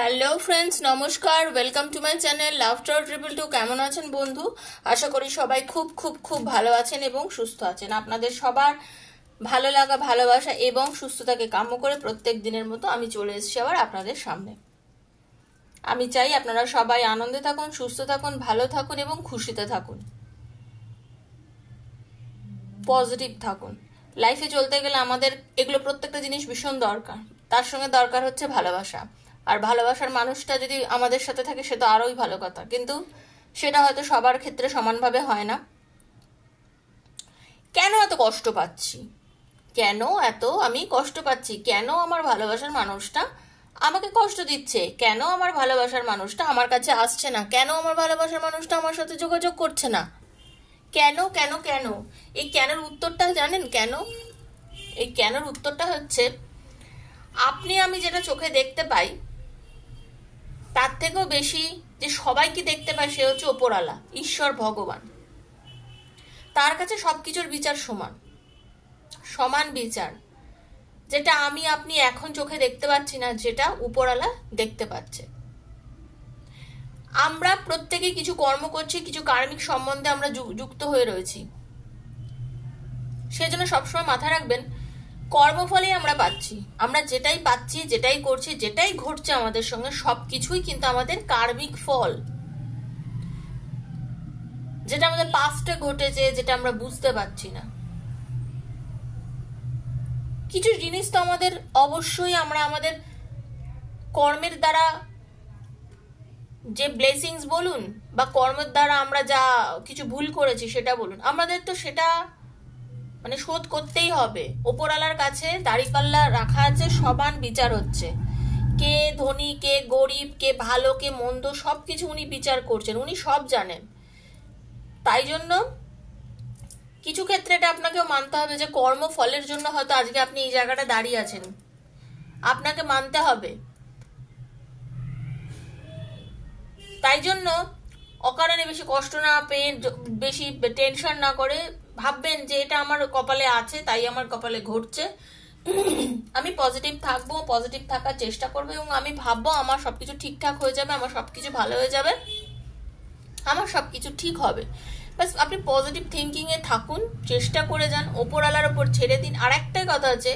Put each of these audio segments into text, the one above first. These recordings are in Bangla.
হ্যালো ফ্রেন্ডস নমস্কার welcome to my channel laughter triple two কেমন আছেন বন্ধু আশা করি সবাই খুব খুব খুব ভালো আছেন এবং সুস্থ আছেন আপনাদের সবার ভালো লাগা ভালোবাসা এবং সুস্থতাকে কাম্য করে প্রত্যেক দিনের মতো আমি চলে এসেছি আবার আপনাদের সামনে আমি চাই আপনারা সবাই আনন্দে থাকুন সুস্থ থাকুন ভালো থাকুন এবং খুশিতে থাকুন পজিটিভ থাকুন লাইফে চলতে গেলে আমাদের এগুলো প্রত্যেকটা জিনিস ভীষণ দরকার তার সঙ্গে দরকার হচ্ছে ভালোবাসা আর ভালোবাসার মানুষটা যদি আমাদের সাথে থাকে সে তো আরোই ভালো কথা কিন্তু সেটা হয়তো সবার ক্ষেত্রে সমানভাবে হয় না কেন এত কষ্ট পাচ্ছি কেন এত আমি কষ্ট পাচ্ছি কেন আমার ভালোবাসার মানুষটা আমাকে কষ্ট দিচ্ছে কেন আমার ভালোবাসার মানুষটা আমার কাছে আসছে না কেন আমার ভালোবাসার মানুষটা আমার সাথে যোগাযোগ করছে না কেন কেন কেন এই কেনর উত্তরটা জানেন কেন এই কেনর উত্তরটা হচ্ছে আপনি আমি যেটা চোখে দেখতে পাই তার থেকেও বেশি যে সবাইকে দেখতে পায় সে হচ্ছে ওপরালা ঈশ্বর ভগবান তার কাছে সব কিছুর বিচার সমান সমান বিচার যেটা আমি আপনি এখন চোখে দেখতে পাচ্ছি না যেটা উপরালা দেখতে পাচ্ছে আমরা প্রত্যেকে কিছু কর্ম করছি কিছু কার্মিক সম্বন্ধে আমরা যুক্ত হয়ে রয়েছি সেজন্য সবসময় মাথা রাখবেন কর্মফলেই আমরা পাচ্ছি আমরা যেটাই পাচ্ছি যেটাই করছি যেটাই ঘটছে আমাদের সঙ্গে সব কিছুই কিন্তু আমাদের কার্মিক ফল যেটা আমাদের পাস্টে ঘটেছে যেটা আমরা বুঝতে পারছি না কিছু জিনিস তো আমাদের অবশ্যই আমরা আমাদের কর্মের দ্বারা যে ব্লেসিংস বলুন বা কর্মের দ্বারা আমরা যা কিছু ভুল করেছি সেটা বলুন আমাদের তো সেটা মানে শোধ করতেই হবে ওপরওয়ালার কাছে দাড়িপাল্লা রাখা আছে সমান বিচার হচ্ছে কে ধনী কে গরিব কে ভালো কে মন্দ সব কিছু উনি বিচার করছেন উনি সব জানেন তাই জন্য কিছু ক্ষেত্রে এটা আপনাকেও মানতে হবে যে কর্মফলের জন্য হয়তো আজকে আপনি এই জায়গাটা দাঁড়িয়ে আছেন আপনাকে মানতে হবে তাই জন্য অকারণে বেশি কষ্ট না পেয়ে বেশি টেনশন না করে ভাববেন যে এটা আমার কপালে আছে তাই আমার কপালে ঘটছে আমি পজিটিভ থাকবো পজিটিভ থাকার চেষ্টা করবো এবং আমি ভাববো আমার সবকিছু ঠিকঠাক হয়ে যাবে আমার সবকিছু ভালো হয়ে যাবে আমার সবকিছু ঠিক হবে বাস আপনি পজিটিভ থিঙ্কিংয়ে থাকুন চেষ্টা করে যান ওপরওয়ালার ওপর ছেড়ে দিন আর একটাই কথা আছে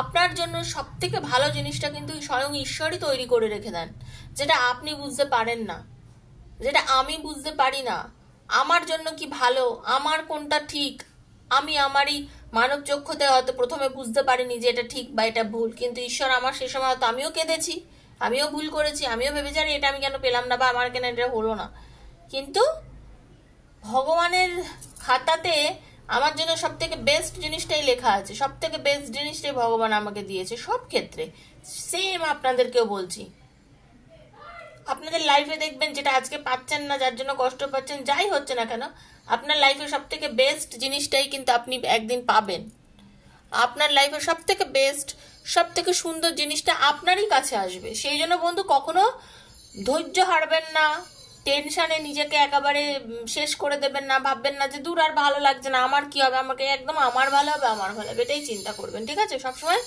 আপনার জন্য সব থেকে ভালো জিনিসটা কিন্তু স্বয়ং ঈশ্বরই তৈরি করে রেখে দেন যেটা আপনি বুঝতে পারেন না যেটা আমি বুঝতে পারি না আমার জন্য কি ভালো আমার কোনটা ঠিক আমি আমারই মানব চক্ষুতে হয়তো প্রথমে বুঝতে পারিনি যে এটা ঠিক বা এটা ভুল কিন্তু ঈশ্বর আমার সে সময় হয়তো আমিও কেঁদেছি আমিও ভুল করেছি আমিও ভেবে জানি এটা আমি কেন পেলাম না বা আমার কেন এটা হলো না কিন্তু ভগবানের খাতাতে আমার জন্য সব থেকে বেস্ট জিনিসটাই লেখা আছে সব থেকে বেস্ট জিনিসটাই ভগবান আমাকে দিয়েছে সব ক্ষেত্রে সেম আপনাদেরকেও বলছি আপনাদের লাইফে দেখবেন যেটা আজকে পাচ্ছেন না যার জন্য কষ্ট পাচ্ছেন যাই হচ্ছে না কেন আপনার লাইফে সব থেকে বেস্ট জিনিসটাই কিন্তু আপনি একদিন পাবেন আপনার লাইফে সব থেকে বেস্ট সব থেকে সুন্দর জিনিসটা আপনারই কাছে আসবে সেই জন্য বন্ধু কখনো ধৈর্য হারবেন না টেনশানে নিজেকে একেবারে শেষ করে দেবেন না ভাববেন না যে দূর আর ভালো লাগছে না আমার কি হবে আমাকে একদম আমার ভালো হবে আমার ভালো হবে এটাই চিন্তা করবেন ঠিক আছে সবসময়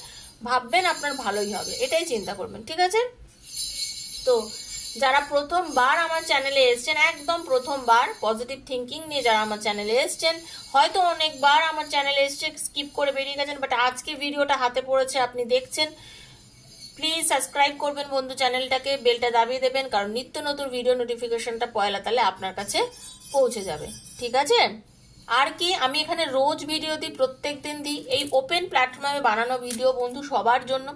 ভাববেন আপনার ভালোই হবে এটাই চিন্তা করবেন ঠিক আছে তো যারা প্রথমবার আমার চ্যানেলে এসছেন একদম প্রথমবার পজিটিভ থিঙ্কিং নিয়ে যারা আমার চ্যানেলে এসছেন হয়তো অনেকবার আমার চ্যানেলে এসছে স্কিপ করে বেরিয়ে গেছেন বাট আজকে ভিডিওটা হাতে পড়েছে আপনি দেখছেন প্লিজ সাবস্ক্রাইব করবেন বন্ধু চ্যানেলটাকে বেলটা দাবিয়ে দেবেন কারণ নিত্য নতুন ভিডিও নোটিফিকেশনটা পয়লা তাহলে আপনার কাছে পৌঁছে যাবে ঠিক আছে আর কি আমি এখানে রোজ ভিডিও দিই প্রত্যেক দিন দিই এই ওপেন প্ল্যাটফর্মে বানানো ভিডিও বন্ধু সবার জন্য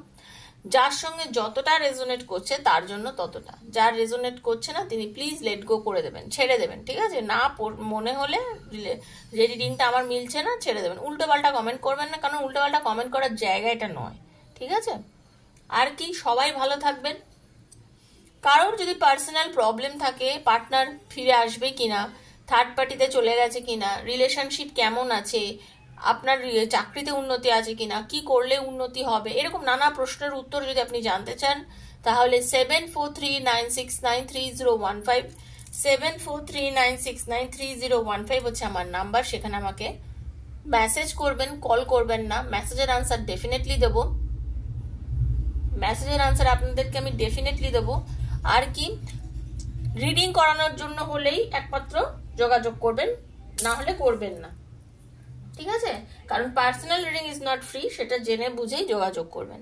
যার সঙ্গে যতটা রেজোনেট করছে তার জন্য ততটা যার রেজোনেট করছে না তিনি প্লিজ লেট গো করে দেবেন ছেড়ে দেবেন ঠিক আছে না মনে হলে যে রিডিংটা আমার মিলছে না ছেড়ে দেবেন উল্টোপাল্টা কমেন্ট করবেন না কারণ উল্টোপাল্টা কমেন্ট করার জায়গা এটা নয় ঠিক আছে আর কি সবাই ভালো থাকবেন কারোর যদি পার্সোনাল প্রবলেম থাকে পার্টনার ফিরে আসবে কিনা থার্ড পার্টিতে চলে গেছে কিনা রিলেশনশিপ কেমন আছে আপনার চাকরিতে উন্নতি আছে কিনা কি করলে উন্নতি হবে এরকম নানা প্রশ্নের উত্তর যদি আপনি জানতে চান তাহলে seven four three nine six nine three zero one five seven four three nine six nine three zero one five হচ্ছে আমার নাম্বার সেখানে আমাকে মেসেজ করবেন কল করবেন না মেসেজের আনসার ডেফিনেটলি দেবো মেসেজের আনসার আপনাদেরকে আমি ডেফিনেটলি দেবো আর কি রিডিং করানোর জন্য হলেই একমাত্র যোগাযোগ করবেন না হলে করবেন না ঠিক আছে কারণ personal reading is not free সেটা জেনে বুঝেই যোগাযোগ করবেন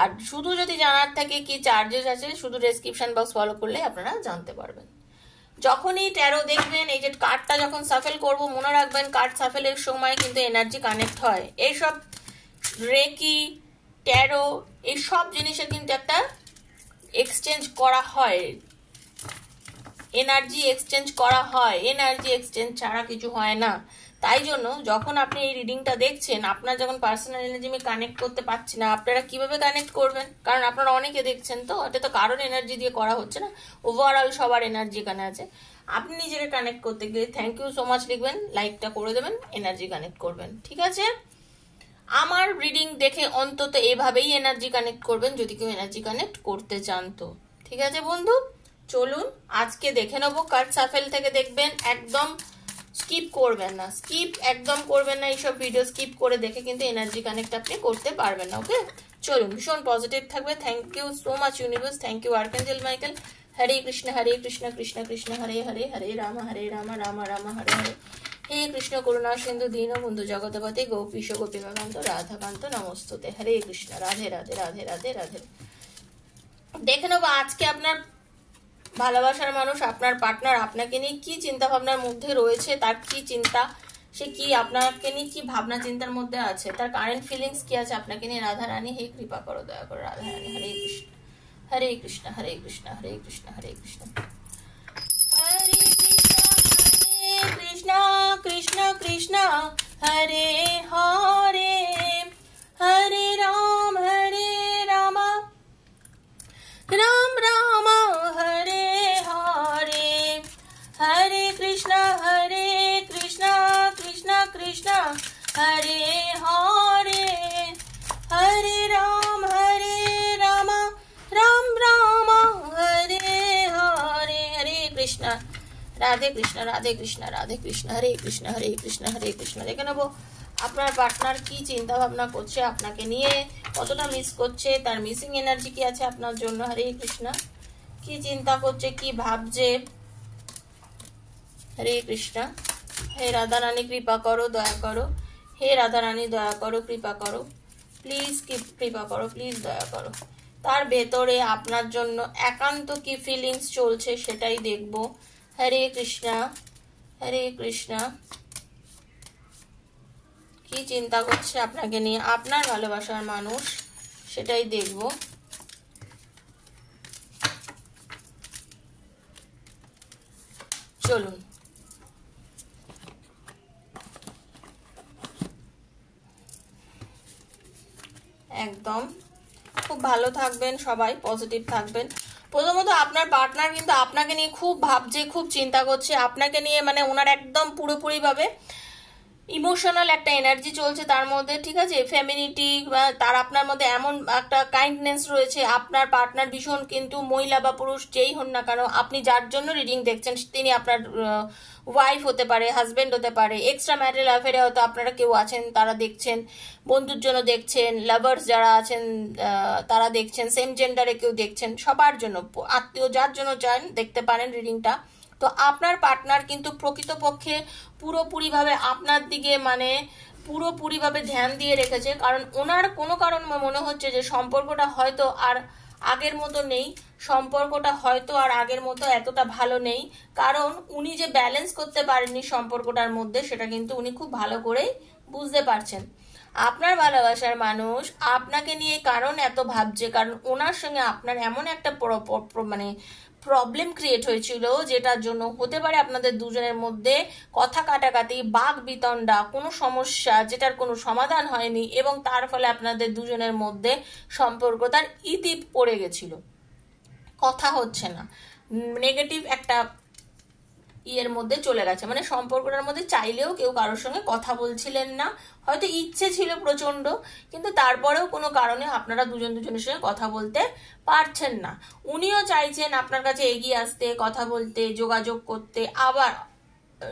আর শুধু যদি জানার থাকে কি চার্জেস আছে শুধু ডেসক্রিপশন বক্স ফলো করলে আপনারা জানতে পারবেন যখনই ট্যারো দেখবেন এই যে কার্ডটা যখন সাফেল করব মনে রাখবেন কার্ড সাফেলের সময় কিন্তু এনার্জি কানেক্ট হয় এইসব রেকি ট্যারো এই সব জিনিসের কিন্তু একটা এক্সচেঞ্জ করা হয় এনার্জি এক্সচেঞ্জ করা হয় এনার্জি এক্সচেঞ্জ ছাড়া কিছু হয় না তাই জন্য যখন আপনি এই রিডিংটা দেখছেন আপনার যখন পার্সোনাল এনার্জি আমি কানেক্ট করতে পারছি না আপনারা কিভাবে কানেক্ট করবেন কারণ আপনারা অনেকে দেখছেন তো এটা তো কারণ এনার্জি দিয়ে করা হচ্ছে না ওভারঅল সবার এনার্জি এখানে আছে আপনি নিজেকে কানেক্ট করতে গিয়ে থ্যাংক ইউ সো মাচ লিখবেন লাইকটা করে দেবেন এনার্জি কানেক্ট করবেন ঠিক আছে আমার রিডিং দেখে অন্তত এভাবেই এনার্জি কানেক্ট করবেন যদি কেউ এনার্জি কানেক্ট করতে চান তো ঠিক আছে বন্ধু চলুন আজকে দেখে নেবো কার্ড সাফেল থেকে দেখবেন একদম স্কিপ করবেন না স্কিপ একদম করবেন না এইসব ভিডিও স্কিপ করে দেখে কিন্তু এনার্জি কানেক্ট আপনি করতে পারবেন না ওকে চলুন ভীষণ পজিটিভ থাকবে thank you so much universe thank you archangel Michael Hare Krishna Hare Krishna Krishna Krishna Hare Hare Hare Ram Hare Ram Ram Ram Hare Hare হে কৃষ্ণ করুণা সিন্ধু দীন বন্ধু জগৎপতি গোপীশ গোপীমাকান্ত রাধাকান্ত নমস্তুতে হরে কৃষ্ণ রাধে রাধে রাধে রাধে রাধে দেখে নেবো আজকে আপনার ভালোবাসার মানুষ আপনার পার্টনার আপনাকে নিয়ে কি চিন্তা ভাবনার মধ্যে রয়েছে তার কি চিন্তা সে কি আপনাকে নিয়ে কি ভাবনা চিন্তার মধ্যে আছে তার কারেন্ট ফিলিংস কি আছে আপনাকে নিয়ে রাধা রানী হে কৃপা করো দয়া করো রাধা রানী হরে কৃষ্ণ হরে কৃষ্ণ হরে কৃষ্ণ হরে কৃষ্ণ হরে কৃষ্ণ হরে কৃষ্ণ কৃষ্ণ কৃষ্ণ হরে হরে হরে রাম হরে রাধে কৃষ্ণ রাধে কৃষ্ণ রাধে কৃষ্ণ হরে কৃষ্ণ হরে কৃষ্ণ হরে কৃষ্ণ দেখে নেবো আপনার পার্টনার কি চিন্তা ভাবনা করছে আপনাকে নিয়ে কতটা মিস করছে তার মিসিং এনার্জি কি আছে আপনার জন্য হরে কৃষ্ণ কি চিন্তা করছে কি ভাবছে হরে কৃষ্ণ হে রাধা রানী কৃপা করো দয়া করো হে রাধা রানী দয়া করো কৃপা করো প্লিজ কৃপা করো প্লিজ দয়া করো তার ভেতরে আপনার জন্য একান্ত কি ফিলিংস চলছে সেটাই দেখবো হরে কৃষ্ণা হরে কৃষ্ণা কি চিন্তা করছে আপনাকে নিয়ে আপনার ভালোবাসার মানুষ সেটাই দেখব চলুন একদম খুব ভালো থাকবেন সবাই পজিটিভ থাকবেন প্রথমত আপনার পার্টনার কিন্তু আপনাকে নিয়ে খুব ভাবছে খুব চিন্তা করছে আপনাকে নিয়ে মানে ওনার একদম পুরোপুরিভাবে ভাবে ইমোশনাল একটা এনার্জি চলছে তার মধ্যে ঠিক আছে ফ্যামিলিটি বা তার আপনার মধ্যে এমন একটা কাইন্ডনেস রয়েছে আপনার পার্টনার ভীষণ কিন্তু মহিলা বা পুরুষ যেই হন না কেন আপনি যার জন্য রিডিং দেখছেন তিনি আপনার ওয়াইফ হতে পারে হাজব্যান্ড হতে পারে এক্সট্রা ম্যারিড অ্যাফেয়ারে হয়তো আপনারা কেউ আছেন তারা দেখছেন বন্ধুর জন্য দেখছেন লাভার্স যারা আছেন তারা দেখছেন সেম জেন্ডারে কেউ দেখছেন সবার জন্য আত্মীয় যার জন্য চান দেখতে পারেন রিডিংটা তো আপনার পার্টনার কিন্তু প্রকৃতপক্ষে পুরোপুরিভাবে আপনার দিকে মানে পুরোপুরিভাবে ধ্যান দিয়ে রেখেছে কারণ ওনার কোনো কারণ মনে হচ্ছে যে সম্পর্কটা হয়তো আর আগের মতো নেই সম্পর্কটা হয়তো আর আগের মতো এতটা ভালো নেই কারণ উনি যে ব্যালেন্স করতে পারেননি সম্পর্কটার মধ্যে সেটা কিন্তু উনি খুব ভালো করেই বুঝতে পারছেন আপনার ভালোবাসার মানুষ আপনাকে নিয়ে কারণ এত ভাবছে কারণ ওনার সঙ্গে আপনার এমন একটা মানে প্রবলেম ক্রিয়েট হয়েছিল যেটার জন্য হতে পারে আপনাদের দুজনের মধ্যে কথা কাটাকাটি বাঘ বিতণ্ডা কোনো সমস্যা যেটার কোনো সমাধান হয়নি এবং তার ফলে আপনাদের দুজনের মধ্যে সম্পর্ক তার ইতি পড়ে গেছিল কথা হচ্ছে না নেগেটিভ একটা ইয়ের মধ্যে চলে গেছে মানে সম্পর্কটার মধ্যে চাইলেও কেউ কারোর সঙ্গে কথা বলছিলেন না হয়তো ইচ্ছে ছিল প্রচন্ড কিন্তু তারপরেও কোনো কারণে আপনারা দুজন দুজনের সঙ্গে কথা বলতে পারছেন না উনিও চাইছেন আপনার কাছে এগিয়ে আসতে কথা বলতে যোগাযোগ করতে আবার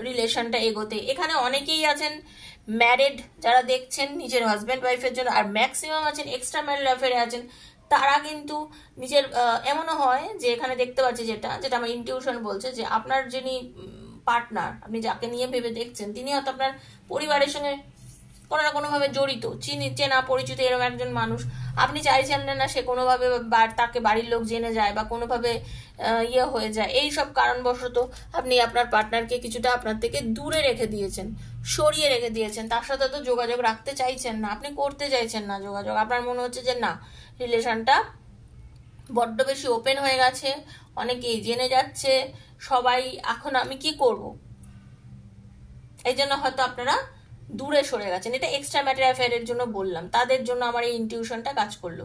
রিলেশনটা এগোতে এখানে অনেকেই আছেন ম্যারেড যারা দেখছেন নিজের হাজব্যান্ড ওয়াইফের জন্য আর ম্যাক্সিমাম আছেন এক্সট্রা ম্যারিড অ্যাফেয়ারে আছেন তারা কিন্তু নিজের এমনও হয় যে এখানে দেখতে পাচ্ছি যেটা যেটা আমার ইনটিউশন বলছে যে আপনার যিনি পার্টনার আপনি যাকে নিয়ে ভেবে দেখছেন তিনি হয়তো আপনার পরিবারের সঙ্গে কোনো না কোনোভাবে জড়িত চিনি চেনা পরিচিত এরকম একজন মানুষ আপনি চাইছেন না না সে কোনোভাবে তাকে বাড়ির লোক জেনে যায় বা কোনোভাবে ইয়ে হয়ে যায় এই সব কারণবশত আপনি আপনার পার্টনারকে কিছুটা আপনার থেকে দূরে রেখে দিয়েছেন সরিয়ে রেখে দিয়েছেন তার সাথে তো যোগাযোগ রাখতে চাইছেন না আপনি করতে চাইছেন না যোগাযোগ আপনার মনে হচ্ছে যে না রিলেশনটা বড্ড বেশি ওপেন হয়ে গেছে অনেকেই জেনে যাচ্ছে সবাই এখন আমি কি করব এই জন্য হয়তো আপনারা দূরে সরে গেছেন এটা এক্সট্রা ম্যাটার অ্যাফেয়ারের জন্য বললাম তাদের জন্য আমার এই ইনটিউশনটা কাজ করলো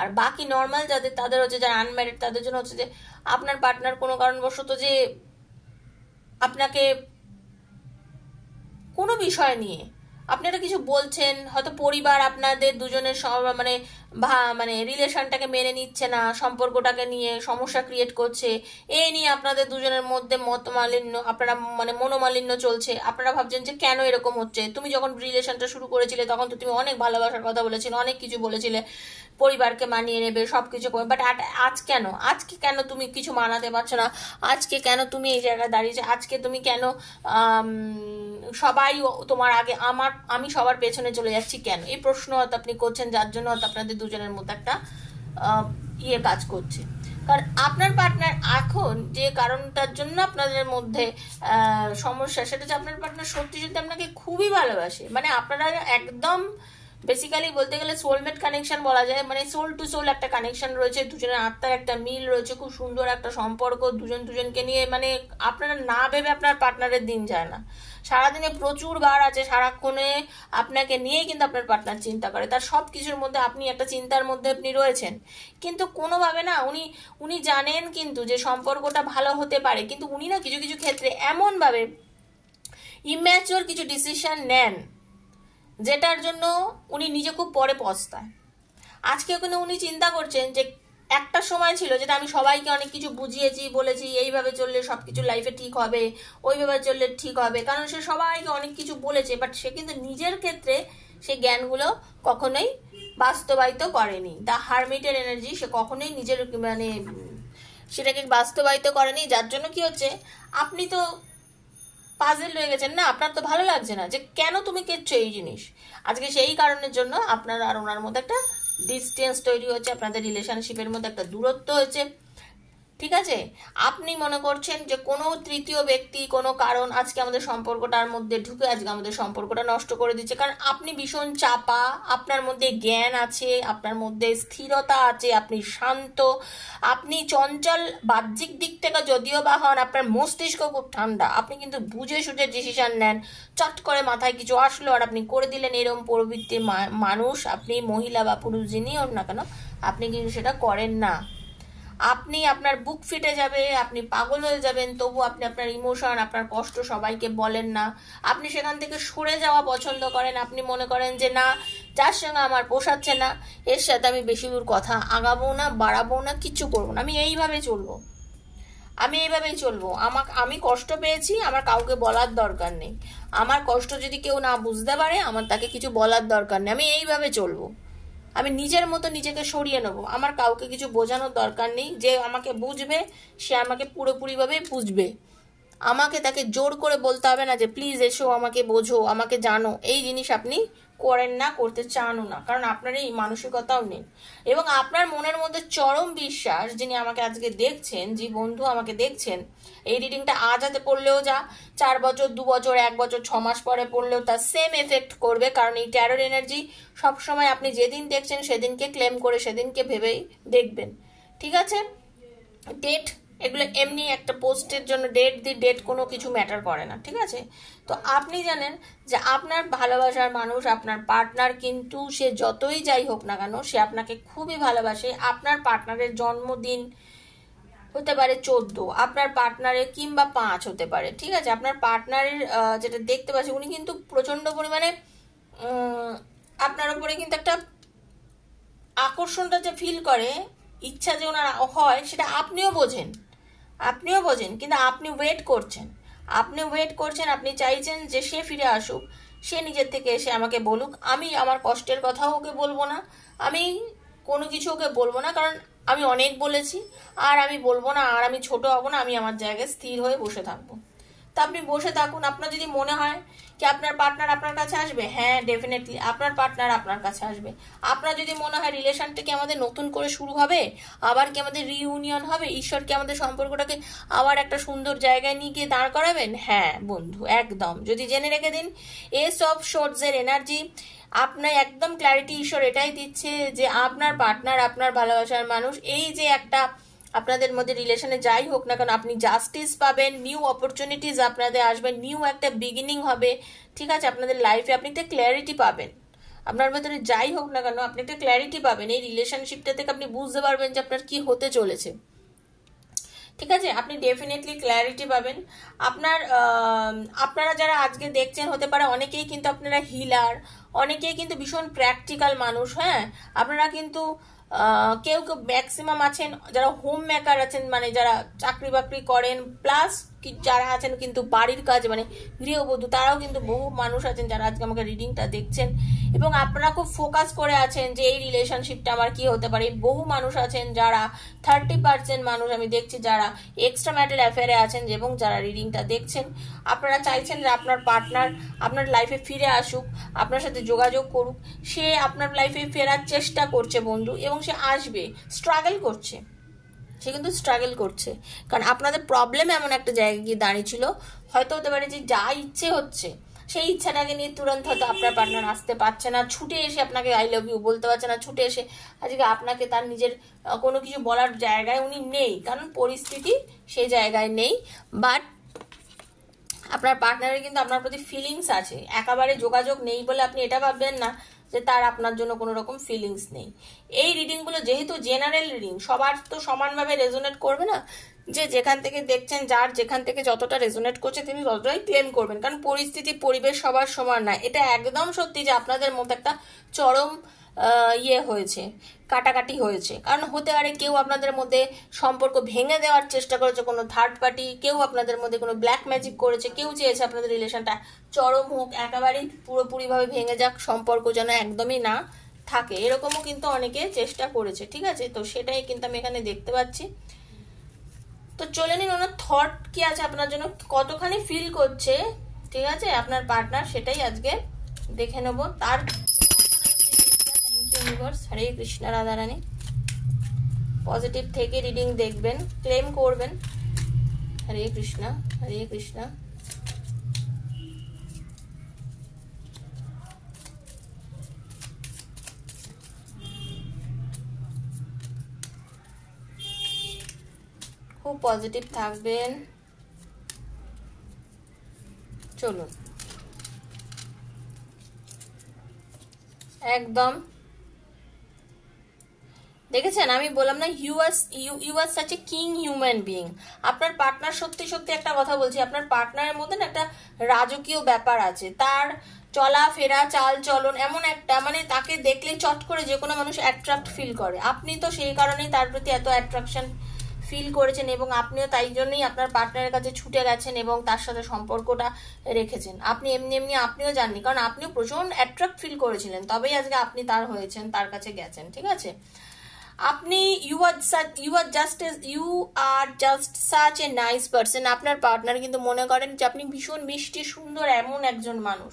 আর বাকি নর্মাল যাদের তাদের হচ্ছে যারা আনম্যারিড তাদের জন্য হচ্ছে যে আপনার পার্টনার কোনো কারণবশত যে আপনাকে কোনো বিষয় নিয়ে আপনারা কিছু বলছেন হয়তো পরিবার আপনাদের দুজনের মানে মানে রিলেশনটাকে মেনে নিচ্ছে না সম্পর্কটাকে নিয়ে সমস্যা ক্রিয়েট করছে এই নিয়ে আপনাদের দুজনের মধ্যে মতমালিন্য আপনারা মানে মনোমালিন্য চলছে আপনারা ভাবছেন যে কেন এরকম হচ্ছে তুমি যখন রিলেশনটা শুরু করেছিলে তখন তো তুমি অনেক ভালোবাসার কথা বলেছিলে অনেক কিছু বলেছিলে পরিবারকে মানিয়ে নেবে সব কিছু করবে বাট আজ কেন আজকে কেন তুমি কিছু মানাতে পারছো না আজকে কেন তুমি এই জায়গায় দাঁড়িয়েছো আজকে তুমি কেন সবাই তোমার আগে আমার আমি সবার পেছনে চলে যাচ্ছি কেন এই প্রশ্ন হয়তো আপনি করছেন যার জন্য হয়তো আপনাদের দুজনের মধ্যে একটা ইয়ে কাজ করছে কারণ আপনার পার্টনার এখন যে কারণটার জন্য আপনাদের মধ্যে সমস্যা সেটা হচ্ছে আপনার পার্টনার সত্যি যদি আপনাকে খুবই ভালোবাসে মানে আপনারা একদম বেসিক্যালি বলতে গেলে সোলমেট কানেকশন বলা যায় মানে সোল টু সোল একটা কানেকশন রয়েছে দুজনের আত্মার একটা মিল রয়েছে খুব সুন্দর একটা সম্পর্ক দুজন দুজনকে নিয়ে মানে আপনারা না ভেবে আপনার পার্টনারের দিন যায় না সারাদিনে প্রচুর বার আছে সারাক্ষণে আপনাকে নিয়েই কিন্তু আপনার পার্টনার চিন্তা করে তার সব কিছুর মধ্যে আপনি একটা চিন্তার মধ্যে আপনি রয়েছেন কিন্তু কোনোভাবে না উনি উনি জানেন কিন্তু যে সম্পর্কটা ভালো হতে পারে কিন্তু উনি না কিছু কিছু ক্ষেত্রে এমনভাবে ইম্যাচুর কিছু ডিসিশন নেন যেটার জন্য উনি নিজে খুব পরে পস্তায় আজকে ওখানে উনি চিন্তা করছেন যে একটা সময় ছিল যেটা আমি সবাইকে অনেক কিছু বুঝিয়েছি বলেছি এইভাবে চললে সব কিছু লাইফে ঠিক হবে ওইভাবে চললে ঠিক হবে কারণ সে সবাইকে অনেক কিছু বলেছে বাট সে কিন্তু নিজের ক্ষেত্রে সে জ্ঞানগুলো কখনোই বাস্তবায়িত করেনি দ্য হারমিটের এনার্জি সে কখনোই নিজের মানে সেটাকে বাস্তবায়িত করেনি যার জন্য কি হচ্ছে আপনি তো পাজেল রয়ে গেছেন না আপনার তো ভালো লাগছে না যে কেন তুমি কেচ্ছ এই জিনিস আজকে সেই কারণের জন্য আপনার আর ওনার মধ্যে একটা ডিস্টেন্স তৈরি হয়েছে আপনাদের রিলেশনশিপের মধ্যে একটা দূরত্ব হয়েছে ঠিক আছে আপনি মনে করছেন যে কোনো তৃতীয় ব্যক্তি কোনো কারণ আজকে আমাদের সম্পর্কটার মধ্যে ঢুকে আজকে আমাদের সম্পর্কটা নষ্ট করে দিচ্ছে কারণ আপনি ভীষণ চাপা আপনার মধ্যে জ্ঞান আছে আপনার মধ্যে স্থিরতা আছে আপনি শান্ত আপনি চঞ্চল বাহ্যিক দিক থেকে যদিও বা হন আপনার মস্তিষ্ক খুব ঠান্ডা আপনি কিন্তু বুঝে সুঝে ডিসিশন নেন চট করে মাথায় কিছু আসলো আর আপনি করে দিলেন এরম প্রবৃত্তির মানুষ আপনি মহিলা বা পুরুষ যিনি হন না কেন আপনি কিন্তু সেটা করেন না আপনি আপনার বুক ফিটে যাবে আপনি পাগল হয়ে যাবেন তবু আপনি আপনার ইমোশন আপনার কষ্ট সবাইকে বলেন না আপনি সেখান থেকে সরে যাওয়া পছন্দ করেন আপনি মনে করেন যে না যার সঙ্গে আমার পোষাচ্ছে না এর সাথে আমি বেশি দূর কথা আগাবো না বাড়াবো না কিচ্ছু করবো না আমি এইভাবে চলবো আমি এইভাবেই চলবো আমার আমি কষ্ট পেয়েছি আমার কাউকে বলার দরকার নেই আমার কষ্ট যদি কেউ না বুঝতে পারে আমার তাকে কিছু বলার দরকার নেই আমি এইভাবে চলবো আমি নিজের মতো নিজেকে সরিয়ে নেব আমার কাউকে কিছু বোঝানোর দরকার নেই যে আমাকে বুঝবে সে আমাকে পুরোপুরিভাবে বুঝবে আমাকে তাকে জোর করে বলতে হবে না যে প্লিজ এসো আমাকে বোঝো আমাকে জানো এই জিনিস আপনি করেন না করতে চানও না কারণ আপনার এই মানসিকতাও নেই এবং আপনার মনের মধ্যে চরম বিশ্বাস যিনি আমাকে আজকে দেখছেন যে বন্ধু আমাকে দেখছেন এই রিডিংটা আজ হাতে পড়লেও যা চার বছর দু বছর এক বছর ছ মাস পরে পড়লেও তার সেম এফেক্ট করবে কারণ এই ট্যারোর এনার্জি সবসময় আপনি যেদিন দেখছেন সেদিনকে ক্লেম করে সেদিনকে ভেবেই দেখবেন ঠিক আছে ডেট এগুলো এমনি একটা পোস্টের জন্য ডেট দি ডেট কোনো কিছু ম্যাটার করে না ঠিক আছে তো আপনি জানেন যে আপনার ভালোবাসার মানুষ আপনার পার্টনার কিন্তু সে যতই যাই হোক না কেন সে আপনাকে খুবই ভালোবাসে আপনার পার্টনারের জন্মদিন হতে পারে চোদ্দ আপনার পার্টনারের কিংবা পাঁচ হতে পারে ঠিক আছে আপনার পার্টনারের যেটা দেখতে পাচ্ছে উনি কিন্তু প্রচণ্ড পরিমাণে আপনার ওপরে কিন্তু একটা আকর্ষণটা যে ফিল করে ইচ্ছা যে ওনার হয় সেটা আপনিও বোঝেন আপনিও বোঝেন কিন্তু আপনি ওয়েট করছেন আপনি ওয়েট করছেন আপনি চাইছেন যে সে ফিরে আসুক সে নিজের থেকে এসে আমাকে বলুক আমি আমার কষ্টের কথাও ওকে বলবো না আমি কোনো কিছু ওকে বলবো না কারণ আমি অনেক বলেছি আর আমি বলবো না আর আমি ছোট হব না আমি আমার জায়গায় স্থির হয়ে বসে থাকবো তা আপনি বসে থাকুন আপনার যদি মনে হয় কি আপনার পার্টনার আপনার কাছে আসবে হ্যাঁ ডেফিনেটলি আপনার পার্টনার আপনার কাছে আসবে আপনার যদি মনে হয় রিলেশনটা কি আমাদের নতুন করে শুরু হবে আবার কি আমাদের রিউনিয়ন হবে ঈশ্বর কি আমাদের সম্পর্কটাকে আবার একটা সুন্দর জায়গায় নিয়ে গিয়ে দাঁড় করাবেন হ্যাঁ বন্ধু একদম যদি জেনে রেখে দিন এস অফ শোর্টসের এনার্জি আপনার একদম ক্ল্যারিটি ঈশ্বর এটাই দিচ্ছে যে আপনার পার্টনার আপনার ভালোবাসার মানুষ এই যে একটা আপনাদের মধ্যে রিলেশনে যাই হোক না কেন আপনি জাস্টিস পাবেন নিউ অপরচুনিটিস আপনাদের আসবে নিউ একটা বিগিনিং হবে ঠিক আছে আপনাদের লাইফে আপনি একটা ক্ল্যারিটি পাবেন আপনার ভেতরে যাই হোক না কেন আপনি একটা ক্ল্যারিটি পাবেন এই রিলেশনশিপটা থেকে আপনি বুঝতে পারবেন যে আপনার কি হতে চলেছে ঠিক আছে আপনি ডেফিনেটলি ক্ল্যারিটি পাবেন আপনার আপনারা যারা আজকে দেখছেন হতে পারে অনেকেই কিন্তু আপনারা হিলার অনেকেই কিন্তু ভীষণ প্র্যাকটিক্যাল মানুষ হ্যাঁ আপনারা কিন্তু কেউ কেউ ম্যাক্সিমাম আছেন যারা হোম মেকার আছেন মানে যারা চাকরি বাকরি করেন প্লাস যারা আছেন কিন্তু বাড়ির কাজ মানে গৃহবধূ তারাও কিন্তু বহু মানুষ আছেন যারা আজকে আমাকে রিডিংটা দেখছেন এবং আপনারা খুব ফোকাস করে আছেন যে এই রিলেশনশিপটা আমার কি হতে পারে বহু মানুষ আছেন যারা থার্টি পার্সেন্ট মানুষ আমি দেখছি যারা এক্সট্রা ম্যাটার অ্যাফেয়ারে আছেন এবং যারা রিডিংটা দেখছেন আপনারা চাইছেন যে আপনার পার্টনার আপনার লাইফে ফিরে আসুক আপনার সাথে যোগাযোগ করুক সে আপনার লাইফে ফেরার চেষ্টা করছে বন্ধু এবং সে আসবে স্ট্রাগল করছে সে কিন্তু স্ট্রাগল করছে কারণ আপনাদের প্রবলেম এমন একটা জায়গায় গিয়ে দাঁড়িয়েছিল হয়তো হতে পারে যে যা ইচ্ছে হচ্ছে সেই ইচ্ছাটাকে নিয়ে তুরন্ত হয়তো আপনার পার্টনার আসতে পারছে না ছুটে এসে আপনাকে আই লাভ ইউ বলতে পারছে না ছুটে এসে আজকে আপনাকে তার নিজের কোনো কিছু বলার জায়গায় উনি নেই কারণ পরিস্থিতি সেই জায়গায় নেই বাট আপনার পার্টনারের কিন্তু আপনার প্রতি ফিলিংস আছে একেবারে যোগাযোগ নেই বলে আপনি এটা ভাববেন না যে তার আপনার জন্য কোনো রকম ফিলিংস নেই এই রিডিংগুলো যেহেতু জেনারেল রিডিং সবার তো সমানভাবে রেজোনেট করবে না যে যেখান থেকে দেখছেন যার যেখান থেকে যতটা রেজোনেট করছে তিনি ততটাই ক্লেম করবেন কারণ পরিস্থিতি পরিবেশ সবার সমান না এটা একদম সত্যি যে আপনাদের মধ্যে একটা চরম ইয়ে হয়েছে কাটাকাটি হয়েছে কারণ হতে পারে কেউ আপনাদের মধ্যে সম্পর্ক ভেঙে দেওয়ার চেষ্টা করেছে কোনো থার্ড পার্টি কেউ আপনাদের মধ্যে কোনো ব্ল্যাক ম্যাজিক করেছে কেউ চেয়েছে আপনাদের রিলেশনটা চরম হোক একেবারেই পুরোপুরিভাবে ভেঙে যাক সম্পর্ক যেন একদমই না থাকে এরকমও কিন্তু অনেকে চেষ্টা করেছে ঠিক আছে তো সেটাই কিন্তু আমি এখানে দেখতে পাচ্ছি তো চলে নিন ওনার থট কি আছে আপনার জন্য কতখানি ফিল করছে ঠিক আছে আপনার পার্টনার সেটাই আজকে দেখে নেবো তার ইউনিভার্স হরে কৃষ্ণ রাধারানী পজিটিভ থেকে রিডিং দেখবেন ক্লেম করবেন হরে কৃষ্ণ হরে কৃষ্ণ খুব পজিটিভ থাকবেন চলুন একদম দেখেছেন আমি বললাম না you are you you are such a king human being আপনার পার্টনার সত্যি সত্যি একটা কথা বলছি আপনার পার্টনারের মধ্যে না একটা রাজকীয় ব্যাপার আছে তার চলাফেরা চাল চলন এমন একটা মানে তাকে দেখলে চট করে যে কোনো মানুষ অ্যাট্রাক্ট ফিল করে আপনি তো সেই কারণেই তার প্রতি এত অ্যাট্রাকশন ফিল করেছেন এবং আপনিও তাই জন্যই আপনার পার্টনারের কাছে ছুটে গেছেন এবং তার সাথে সম্পর্কটা রেখেছেন আপনি এমনি এমনি আপনিও জাননি কারণ আপনিও প্রচন্ড অ্যাট্রাক্ট ফিল করেছিলেন তবেই আজকে আপনি তার হয়েছেন তার কাছে গেছেন ঠিক আছে আপনি you are such you are just you are just such a nice person আপনার পার্টনার কিন্তু মনে করেন যে আপনি ভীষণ মিষ্টি সুন্দর এমন একজন মানুষ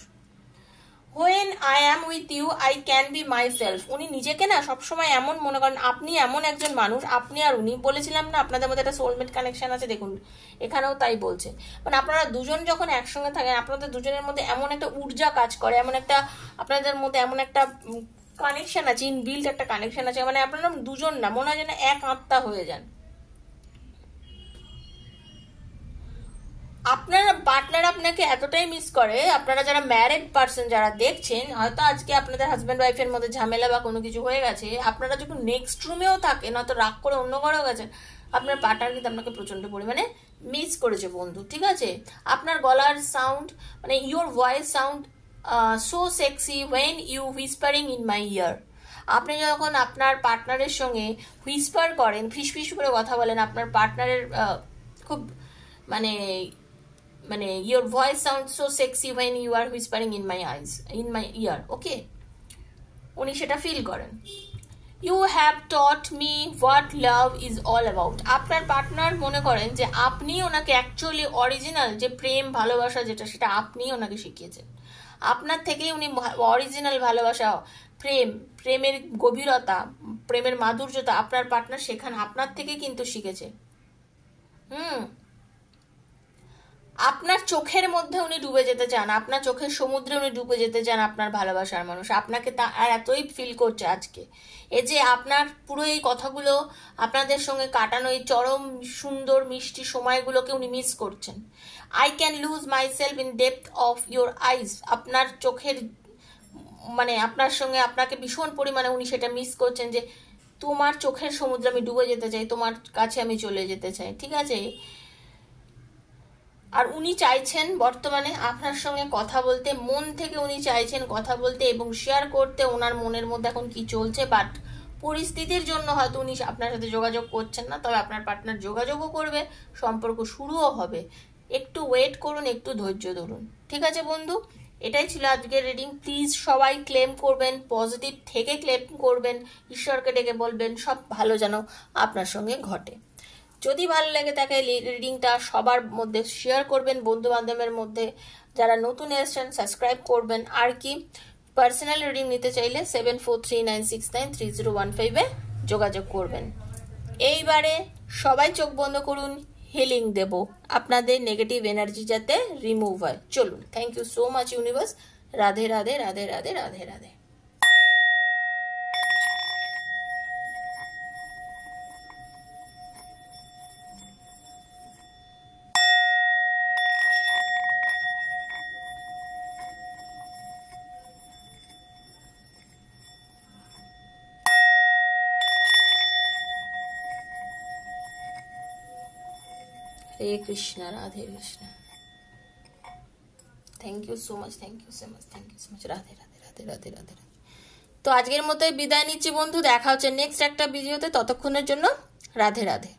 when I am with you I can be myself উনি নিজেকে না সবসময় এমন মনে করেন আপনি এমন একজন মানুষ আপনি আর উনি বলেছিলাম না আপনাদের মধ্যে একটা সোলমেট কানেকশন আছে দেখুন এখানেও তাই বলছে মানে আপনারা দুজন যখন একসঙ্গে থাকেন আপনাদের দুজনের মধ্যে এমন একটা ঊর্জা কাজ করে এমন একটা আপনাদের মধ্যে এমন একটা কানেকশন আছে ইনবিল্ট একটা কানেকশন আছে মানে আপনার দুজন না মনে হয় যেন এক আত্মা হয়ে যান আপনারা পার্টনার আপনাকে এতটাই মিস করে আপনারা যারা ম্যারেড পার্সন যারা দেখছেন হয়তো আজকে আপনাদের হাজব্যান্ড ওয়াইফের মধ্যে ঝামেলা বা কোনো কিছু হয়ে গেছে আপনারা যখন নেক্সট রুমেও থাকেন হয়তো রাগ করে অন্য ঘরেও গেছেন আপনার পার্টনার কিন্তু আপনাকে প্রচণ্ড পরিমাণে মিস করেছে বন্ধু ঠিক আছে আপনার গলার সাউন্ড মানে your voice sound so sexy when you whispering in my ear আপনি যখন আপনার পার্টনারের সঙ্গে হুইসপার করেন ফিসফিস করে কথা বলেন আপনার পার্টনারের খুব মানে মানে your voice sound so sexy when you are whispering in my eyes in my ear okay উনি সেটা ফিল করেন you have taught me what love is all about আপনার পার্টনার মনে করেন যে আপনি ওনাকে অ্যাকচুয়ালি অরিজিনাল যে প্রেম ভালোবাসা যেটা সেটা আপনিই ওনাকে শিখিয়েছেন আপনার থেকেই উনি অরিজিনাল ভালোবাসা প্রেম প্রেমের গভীরতা প্রেমের মাধুর্যতা আপনার পার্টনার সেখানে আপনার থেকে কিন্তু শিখেছে হুম আপনার চোখের মধ্যে উনি ডুবে যেতে চান আপনার চোখের সমুদ্রে উনি ডুবে যেতে চান আপনার ভালোবাসার মানুষ আপনাকে তা আর এতই ফিল করছে আজকে এ যে আপনার পুরো এই কথাগুলো আপনাদের সঙ্গে কাটানো এই চরম সুন্দর মিষ্টি সময়গুলোকে উনি মিস করছেন I can lose myself in depth of your eyes আপনার চোখের মানে আপনার সঙ্গে আপনাকে ভীষণ পরিমাণে উনি সেটা মিস করছেন যে তোমার চোখের সমুদ্রে আমি ডুবে যেতে চাই তোমার কাছে আমি চলে যেতে চাই ঠিক আছে আর উনি চাইছেন বর্তমানে আপনার সঙ্গে কথা বলতে মন থেকে উনি চাইছেন কথা বলতে এবং শেয়ার করতে ওনার মনের মধ্যে এখন কি চলছে বাট পরিস্থিতির জন্য হয়তো উনি আপনার সাথে যোগাযোগ করছেন না তবে আপনার পার্টনার যোগাযোগও করবে সম্পর্ক শুরুও হবে একটু ওয়েট করুন একটু ধৈর্য ধরুন ঠিক আছে বন্ধু এটাই ছিল আজকের রিডিং প্লিজ সবাই ক্লেম করবেন পজিটিভ থেকে ক্লেম করবেন ঈশ্বরকে ডেকে বলবেন সব ভালো যেন আপনার সঙ্গে ঘটে যদি ভালো লাগে তাকে রিডিংটা সবার মধ্যে শেয়ার করবেন বন্ধু বান্ধবের মধ্যে যারা নতুন এসছেন সাবস্ক্রাইব করবেন আর কি পার্সোনাল রিডিং নিতে চাইলে seven four three nine six nine three zero one ফাইভে যোগাযোগ করবেন এইবারে সবাই চোখ বন্ধ করুন হিলিং দেব আপনাদের নেগেটিভ এনার্জি যাতে রিমুভ হয় চলুন thank you so much universe Radhe Radhe Radhe Radhe Radhe Radhe Krishna Radhe Krishna thank you so much thank you so much thank you so much Radhe Radhe Radhe Radhe Radhe তো আজকের মতোই বিদায় নিচ্ছি বন্ধু দেখা হচ্ছে নেক্সট একটা ভিডিওতে ততক্ষণের জন্য রাধে রাধে